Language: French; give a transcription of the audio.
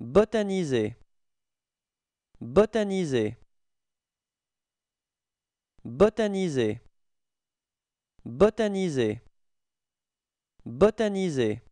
Botaniser. Botaniser. Botaniser. Botaniser. Botaniser.